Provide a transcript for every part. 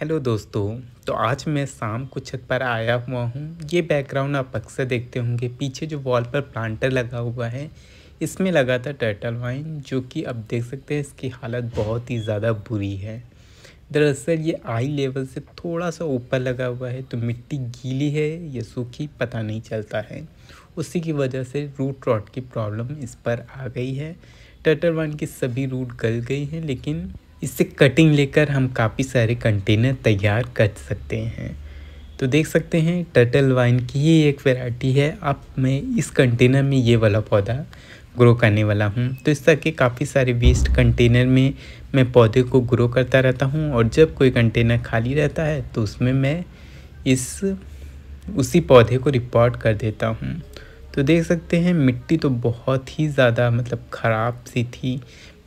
hello दोस्तों तो आज मैं शाम को छत पर आया हुआ हूँ ये बैकग्राउंड आप अक्सर देखते होंगे पीछे जो वॉल पर प्लांटर लगा हुआ है इसमें लगा था टर्टल वाइन जो कि अब देख सकते हैं इसकी हालत बहुत ही ज़्यादा बुरी है दरअसल ये आई लेवल से थोड़ा सा ऊपर लगा हुआ है तो मिट्टी गीली है या सूखी पता नहीं चलता है उसी की वजह से रूट रॉट की प्रॉब्लम इस पर आ गई है टर्टल वाइन की सभी रूट गल गई हैं लेकिन इससे कटिंग लेकर हम काफ़ी सारे कंटेनर तैयार कर सकते हैं तो देख सकते हैं टर्टल वाइन की ये एक वेराइटी है अब मैं इस कंटेनर में ये वाला पौधा ग्रो करने वाला हूँ तो इस तरह के काफ़ी सारे वेस्ट कंटेनर में मैं पौधे को ग्रो करता रहता हूँ और जब कोई कंटेनर खाली रहता है तो उसमें मैं इस उसी पौधे को रिपोर्ट कर देता हूँ तो देख सकते हैं मिट्टी तो बहुत ही ज़्यादा मतलब ख़राब सी थी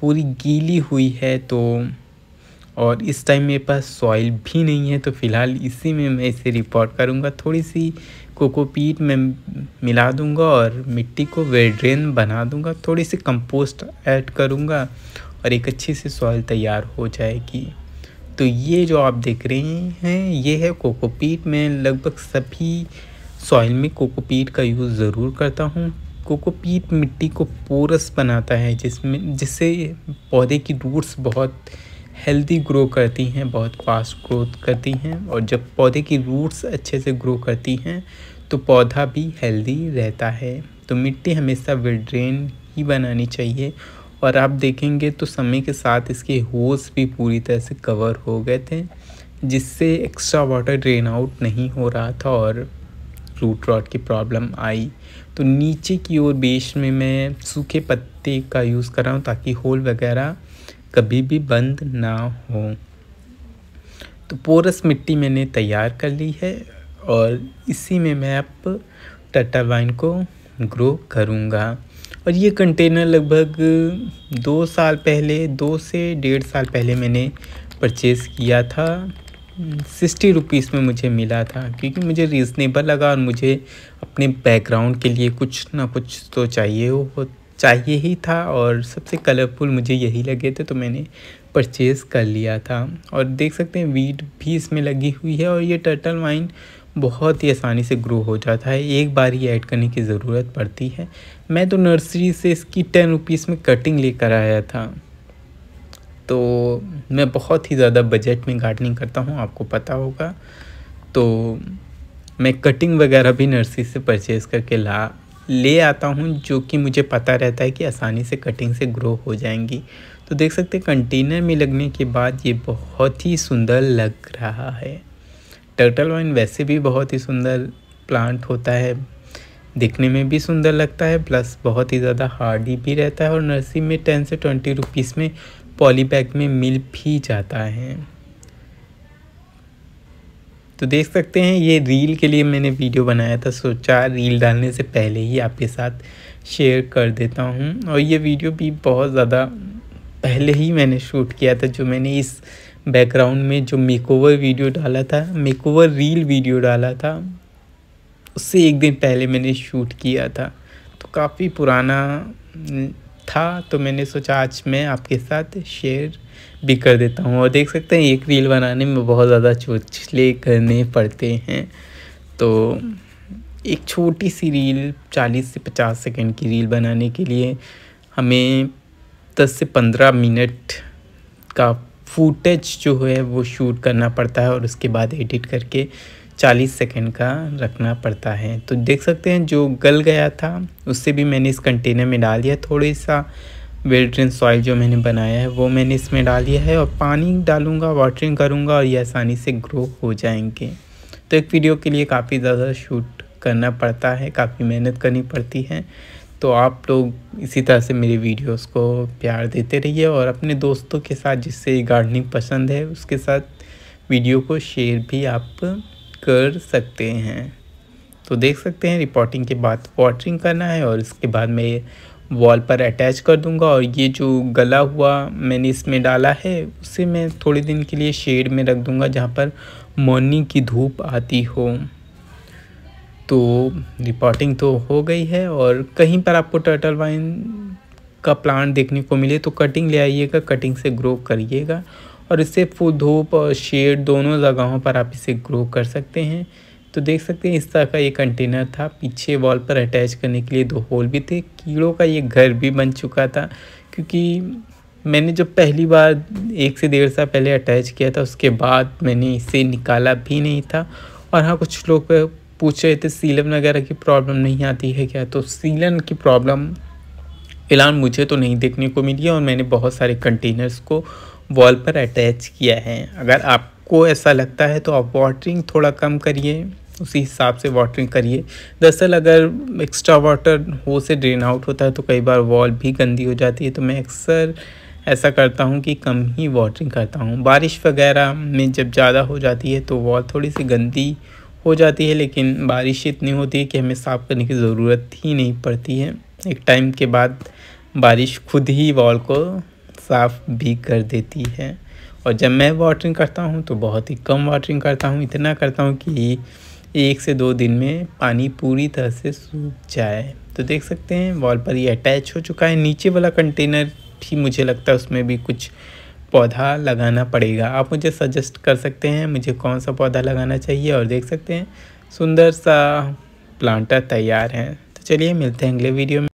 पूरी गीली हुई है तो और इस टाइम मेरे पास सॉइल भी नहीं है तो फ़िलहाल इसी में मैं इसे रिपोर्ट करूँगा थोड़ी सी कोकोपीट में मिला दूँगा और मिट्टी को वेड्रेन बना दूँगा थोड़ी सी कंपोस्ट ऐड करूँगा और एक अच्छी सी सॉइल तैयार हो जाएगी तो ये जो आप देख रहे हैं ये है कोकोपीट मैं लगभग सभी सॉइल में कोकोपीट का यूज़ ज़रूर करता हूँ कोकोपीट मिट्टी को पोरस बनाता है जिसमें जिससे पौधे की रूट्स बहुत हेल्दी ग्रो करती हैं बहुत फास्ट ग्रोथ करती हैं और जब पौधे की रूट्स अच्छे से ग्रो करती हैं तो पौधा भी हेल्दी रहता है तो मिट्टी हमेशा वेड्रेन ही बनानी चाहिए और आप देखेंगे तो समय के साथ इसके होस भी पूरी तरह से कवर हो गए थे जिससे एक्स्ट्रा वाटर ड्रेन आउट नहीं हो रहा था और रूट रॉट की प्रॉब्लम आई तो नीचे की ओर बेस में मैं सूखे पत्ते का यूज़ कर रहा हूँ ताकि होल वगैरह कभी भी बंद ना हो तो पोरस मिट्टी मैंने तैयार कर ली है और इसी में मैं अब टाटा वाइन को ग्रो करूँगा और ये कंटेनर लगभग दो साल पहले दो से डेढ़ साल पहले मैंने परचेज़ किया था सिक्सटी रुपीज़ में मुझे मिला था क्योंकि मुझे रीज़नेबल लगा और मुझे अपने बैकग्राउंड के लिए कुछ ना कुछ तो चाहिए हो चाहिए ही था और सबसे कलरफुल मुझे यही लगे थे तो मैंने परचेज़ कर लिया था और देख सकते हैं वीड भी इसमें लगी हुई है और ये टर्टल वाइन बहुत ही आसानी से ग्रो हो जाता है एक बार ही ऐड करने की ज़रूरत पड़ती है मैं तो नर्सरी से इसकी टेन रुपीज़ में कटिंग लेकर आया था तो मैं बहुत ही ज़्यादा बजट में गार्डनिंग करता हूँ आपको पता होगा तो मैं कटिंग वगैरह भी नर्सरी से परचेज़ करके ला ले आता हूँ जो कि मुझे पता रहता है कि आसानी से कटिंग से ग्रो हो जाएंगी तो देख सकते हैं कंटेनर में लगने के बाद ये बहुत ही सुंदर लग रहा है टर्टल वाइन वैसे भी बहुत ही सुंदर प्लांट होता है दिखने में भी सुंदर लगता है प्लस बहुत ही ज़्यादा हार्डी भी रहता है और नर्सिंग में टेन से ट्वेंटी रुपीज़ में पॉली बैग में मिल भी जाता है तो देख सकते हैं ये रील के लिए मैंने वीडियो बनाया था सोचा रील डालने से पहले ही आपके साथ शेयर कर देता हूँ और ये वीडियो भी बहुत ज़्यादा पहले ही मैंने शूट किया था जो मैंने इस बैकग्राउंड में जो मेकओवर वीडियो डाला था मेकओवर रील वीडियो डाला था उससे एक दिन पहले मैंने शूट किया था तो काफ़ी पुराना था तो मैंने सोचा आज मैं आपके साथ शेयर भी कर देता हूँ और देख सकते हैं एक रील बनाने में बहुत ज़्यादा चोचले करने पड़ते हैं तो एक छोटी सी रील 40 से 50 सेकंड की रील बनाने के लिए हमें 10 से 15 मिनट का फूटेज जो है वो शूट करना पड़ता है और उसके बाद एडिट करके 40 सेकेंड का रखना पड़ता है तो देख सकते हैं जो गल गया था उससे भी मैंने इस कंटेनर में डाल दिया थोड़ी सा वेल सॉइल जो मैंने बनाया है वो मैंने इसमें डाल दिया है और पानी डालूंगा वाटरिंग करूंगा और ये आसानी से ग्रो हो जाएंगे तो एक वीडियो के लिए काफ़ी ज़्यादा शूट करना पड़ता है काफ़ी मेहनत करनी पड़ती है तो आप लोग इसी तरह से मेरे वीडियोस को प्यार देते रहिए और अपने दोस्तों के साथ जिससे गार्डनिंग पसंद है उसके साथ वीडियो को शेयर भी आप कर सकते हैं तो देख सकते हैं रिपोर्टिंग के बाद वाटरिंग करना है और इसके बाद मैं वॉल पर अटैच कर दूंगा और ये जो गला हुआ मैंने इसमें डाला है उसे मैं थोड़े दिन के लिए शेड में रख दूंगा जहाँ पर मॉर्निंग की धूप आती हो तो रिपोर्टिंग तो हो गई है और कहीं पर आपको टर्टल वाइन का प्लांट देखने को मिले तो कटिंग ले आइएगा कटिंग से ग्रो करिएगा और इससे धूप और शेड दोनों जगहों पर आप इसे ग्रो कर सकते हैं तो देख सकते हैं इस तरह का ये कंटेनर था पीछे वॉल पर अटैच करने के लिए दो होल भी थे कीड़ों का ये घर भी बन चुका था क्योंकि मैंने जब पहली बार एक से डेढ़ साल पहले अटैच किया था उसके बाद मैंने इसे निकाला भी नहीं था और हाँ कुछ लोग पूछ रहे थे सीलन वगैरह की प्रॉब्लम नहीं आती है क्या तो सीलन की प्रॉब्लम फिलहाल मुझे तो नहीं देखने को मिली और मैंने बहुत सारे कंटेनर्स को वॉल पर अटैच किया है अगर आपको ऐसा लगता है तो आप वाटरिंग थोड़ा कम करिए उसी हिसाब से वाटरिंग करिए दरअसल अगर एक्स्ट्रा वाटर हो से ड्रेन आउट होता है तो कई बार वॉल भी गंदी हो जाती है तो मैं अक्सर ऐसा करता हूँ कि कम ही वाटरिंग करता हूँ बारिश वगैरह में जब ज़्यादा हो जाती है तो वॉल थोड़ी सी गंदी हो जाती है लेकिन बारिश इतनी होती है कि हमें साफ़ करने की ज़रूरत ही नहीं पड़ती है एक टाइम के बाद बारिश खुद ही वॉल को साफ़ भी कर देती है और जब मैं वाटरिंग करता हूँ तो बहुत ही कम वाटरिंग करता हूँ इतना करता हूँ कि एक से दो दिन में पानी पूरी तरह से सूख जाए तो देख सकते हैं वॉल पर ये अटैच हो चुका है नीचे वाला कंटेनर ही मुझे लगता है उसमें भी कुछ पौधा लगाना पड़ेगा आप मुझे सजेस्ट कर सकते हैं मुझे कौन सा पौधा लगाना चाहिए और देख सकते हैं सुंदर सा प्लांटर तैयार है तो चलिए मिलते हैं अगले वीडियो में